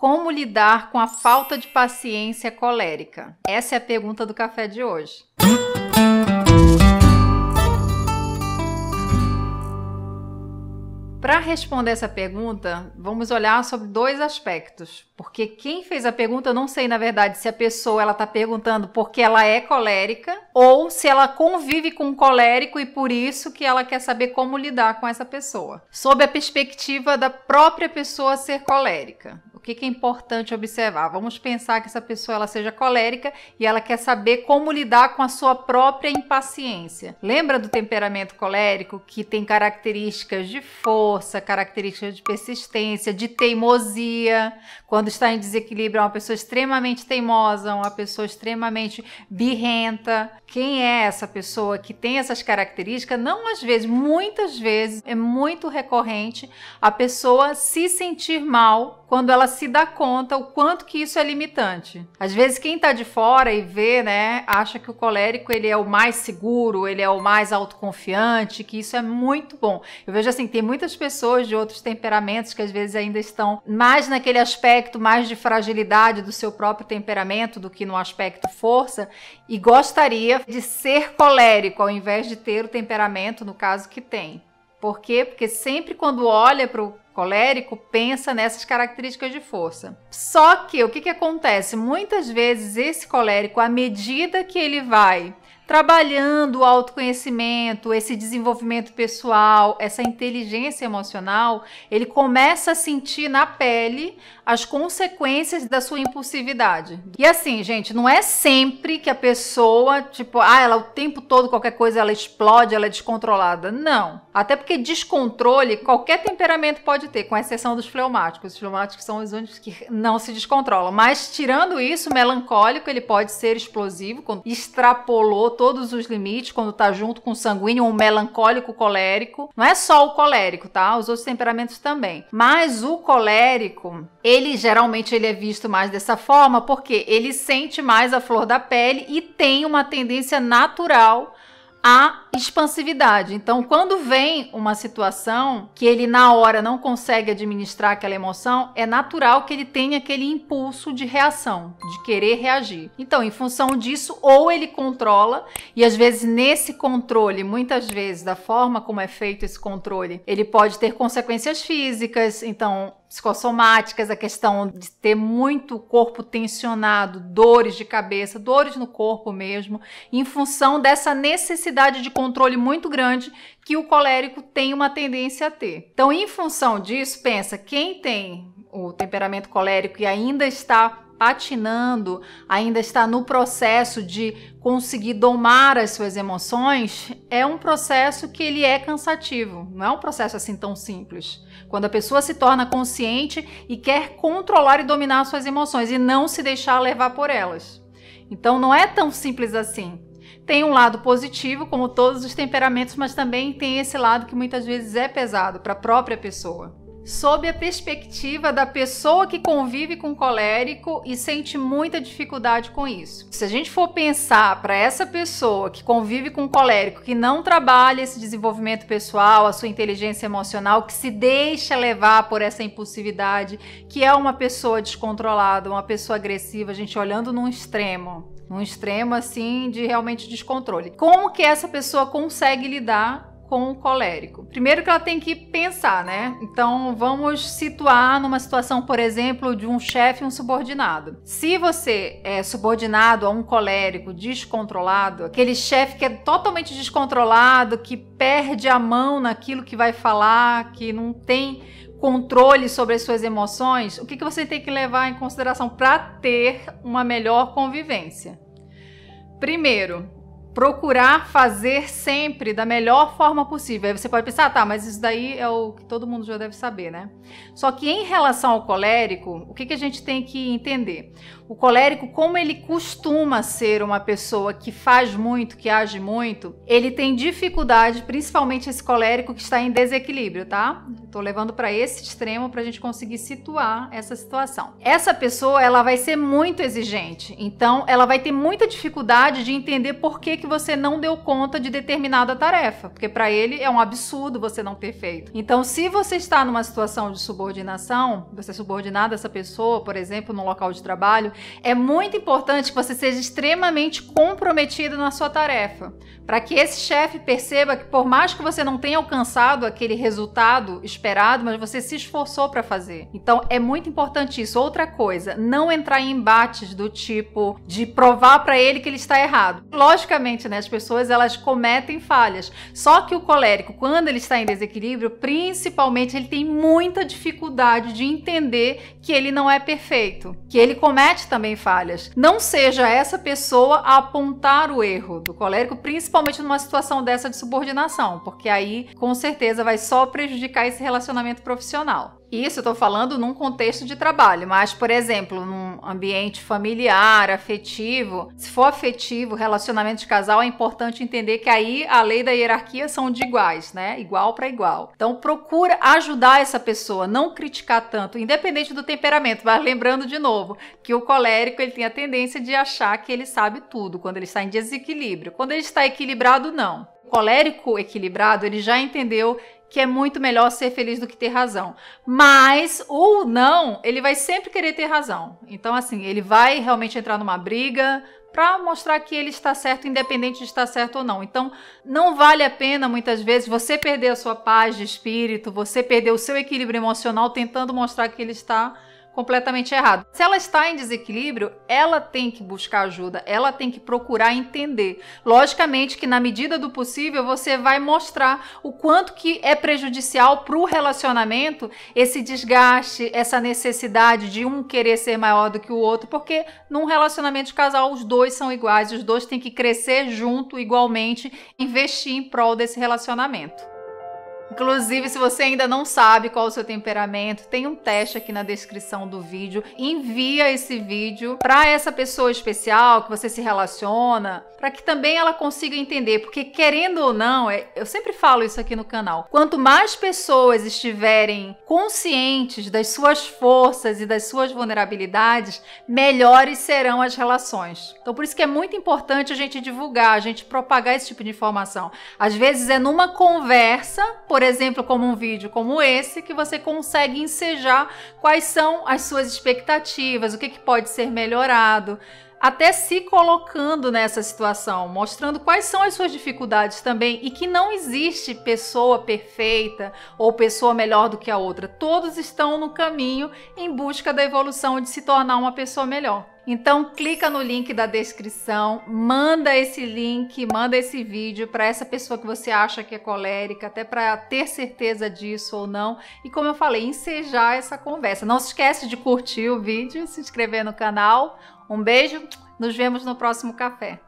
Como lidar com a falta de paciência colérica? Essa é a pergunta do café de hoje. Para responder essa pergunta, vamos olhar sobre dois aspectos, porque quem fez a pergunta, eu não sei na verdade se a pessoa ela está perguntando porque ela é colérica ou se ela convive com um colérico e por isso que ela quer saber como lidar com essa pessoa, sob a perspectiva da própria pessoa ser colérica que, que é importante observar? Vamos pensar que essa pessoa ela seja colérica e ela quer saber como lidar com a sua própria impaciência. Lembra do temperamento colérico que tem características de força, características de persistência, de teimosia. Quando está em desequilíbrio, é uma pessoa extremamente teimosa, uma pessoa extremamente birrenta. Quem é essa pessoa que tem essas características? Não às vezes, muitas vezes é muito recorrente a pessoa se sentir mal quando ela se se dá conta o quanto que isso é limitante. Às vezes quem tá de fora e vê, né, acha que o colérico ele é o mais seguro, ele é o mais autoconfiante, que isso é muito bom. Eu vejo assim, tem muitas pessoas de outros temperamentos que às vezes ainda estão mais naquele aspecto mais de fragilidade do seu próprio temperamento do que no aspecto força e gostaria de ser colérico ao invés de ter o temperamento, no caso que tem. Por quê? Porque sempre quando olha para o colérico pensa nessas características de força. Só que o que, que acontece? Muitas vezes esse colérico, à medida que ele vai trabalhando o autoconhecimento, esse desenvolvimento pessoal, essa inteligência emocional, ele começa a sentir na pele as consequências da sua impulsividade. E assim, gente, não é sempre que a pessoa, tipo, ah, ela o tempo todo qualquer coisa ela explode, ela é descontrolada. Não. Até porque descontrole qualquer temperamento pode ter, com exceção dos fleumáticos. Os fleumáticos são os únicos que não se descontrolam. Mas tirando isso, melancólico ele pode ser explosivo quando extrapolou todos os limites quando tá junto com o sanguíneo, um melancólico colérico. Não é só o colérico, tá? Os outros temperamentos também. Mas o colérico, ele geralmente ele é visto mais dessa forma porque ele sente mais a flor da pele e tem uma tendência natural a expansividade. Então, quando vem uma situação que ele na hora não consegue administrar aquela emoção, é natural que ele tenha aquele impulso de reação, de querer reagir. Então, em função disso, ou ele controla, e às vezes nesse controle, muitas vezes da forma como é feito esse controle, ele pode ter consequências físicas. Então, psicossomáticas, a questão de ter muito corpo tensionado, dores de cabeça, dores no corpo mesmo, em função dessa necessidade de controle muito grande que o colérico tem uma tendência a ter. Então, em função disso, pensa, quem tem o temperamento colérico e ainda está patinando, ainda está no processo de conseguir domar as suas emoções, é um processo que ele é cansativo. Não é um processo assim tão simples. Quando a pessoa se torna consciente e quer controlar e dominar suas emoções e não se deixar levar por elas. Então não é tão simples assim. Tem um lado positivo, como todos os temperamentos, mas também tem esse lado que muitas vezes é pesado para a própria pessoa sob a perspectiva da pessoa que convive com colérico e sente muita dificuldade com isso. Se a gente for pensar para essa pessoa que convive com colérico, que não trabalha esse desenvolvimento pessoal, a sua inteligência emocional, que se deixa levar por essa impulsividade, que é uma pessoa descontrolada, uma pessoa agressiva, a gente olhando num extremo, num extremo assim de realmente descontrole. Como que essa pessoa consegue lidar com o colérico? Primeiro que ela tem que pensar, né? Então vamos situar numa situação, por exemplo, de um chefe e um subordinado. Se você é subordinado a um colérico descontrolado, aquele chefe que é totalmente descontrolado, que perde a mão naquilo que vai falar, que não tem controle sobre as suas emoções, o que, que você tem que levar em consideração para ter uma melhor convivência? Primeiro, procurar fazer sempre da melhor forma possível. Aí você pode pensar, ah, tá, mas isso daí é o que todo mundo já deve saber, né? Só que em relação ao colérico, o que, que a gente tem que entender? O colérico, como ele costuma ser uma pessoa que faz muito, que age muito, ele tem dificuldade, principalmente esse colérico que está em desequilíbrio, tá? Estou levando para esse extremo para a gente conseguir situar essa situação. Essa pessoa, ela vai ser muito exigente, então ela vai ter muita dificuldade de entender por que, que você não deu conta de determinada tarefa, porque para ele é um absurdo você não ter feito. Então, se você está numa situação de subordinação, você é subordinado a essa pessoa, por exemplo, no local de trabalho, é muito importante que você seja extremamente comprometido na sua tarefa, para que esse chefe perceba que por mais que você não tenha alcançado aquele resultado esperado, mas você se esforçou para fazer. Então, é muito importante isso. Outra coisa, não entrar em embates do tipo de provar para ele que ele está errado. Logicamente gente, né? As pessoas elas cometem falhas. Só que o colérico, quando ele está em desequilíbrio, principalmente ele tem muita dificuldade de entender que ele não é perfeito, que ele comete também falhas. Não seja essa pessoa a apontar o erro do colérico, principalmente numa situação dessa de subordinação, porque aí com certeza vai só prejudicar esse relacionamento profissional. Isso eu estou falando num contexto de trabalho, mas, por exemplo, num ambiente familiar, afetivo, se for afetivo, relacionamento de casal, é importante entender que aí a lei da hierarquia são de iguais, né? Igual para igual. Então, procura ajudar essa pessoa, não criticar tanto, independente do temperamento, mas lembrando de novo que o colérico ele tem a tendência de achar que ele sabe tudo quando ele está em desequilíbrio. Quando ele está equilibrado, não. O colérico equilibrado, ele já entendeu que é muito melhor ser feliz do que ter razão. Mas o não, ele vai sempre querer ter razão. Então, assim, ele vai realmente entrar numa briga para mostrar que ele está certo, independente de estar certo ou não. Então, não vale a pena muitas vezes você perder a sua paz de espírito, você perder o seu equilíbrio emocional tentando mostrar que ele está completamente errado. Se ela está em desequilíbrio, ela tem que buscar ajuda, ela tem que procurar entender. Logicamente que na medida do possível você vai mostrar o quanto que é prejudicial para o relacionamento esse desgaste, essa necessidade de um querer ser maior do que o outro, porque num relacionamento de casal os dois são iguais, os dois têm que crescer junto igualmente, investir em prol desse relacionamento. Inclusive, se você ainda não sabe qual é o seu temperamento, tem um teste aqui na descrição do vídeo. Envia esse vídeo para essa pessoa especial que você se relaciona, para que também ela consiga entender, porque querendo ou não, é, eu sempre falo isso aqui no canal. Quanto mais pessoas estiverem conscientes das suas forças e das suas vulnerabilidades, melhores serão as relações. Então, por isso que é muito importante a gente divulgar, a gente propagar esse tipo de informação. Às vezes é numa conversa, por por exemplo, como um vídeo como esse, que você consegue ensejar quais são as suas expectativas, o que, que pode ser melhorado até se colocando nessa situação, mostrando quais são as suas dificuldades também e que não existe pessoa perfeita ou pessoa melhor do que a outra. Todos estão no caminho em busca da evolução de se tornar uma pessoa melhor. Então clica no link da descrição, manda esse link, manda esse vídeo para essa pessoa que você acha que é colérica, até para ter certeza disso ou não. E como eu falei, ensejar essa conversa. Não se esquece de curtir o vídeo, se inscrever no canal. Um beijo, nos vemos no próximo café.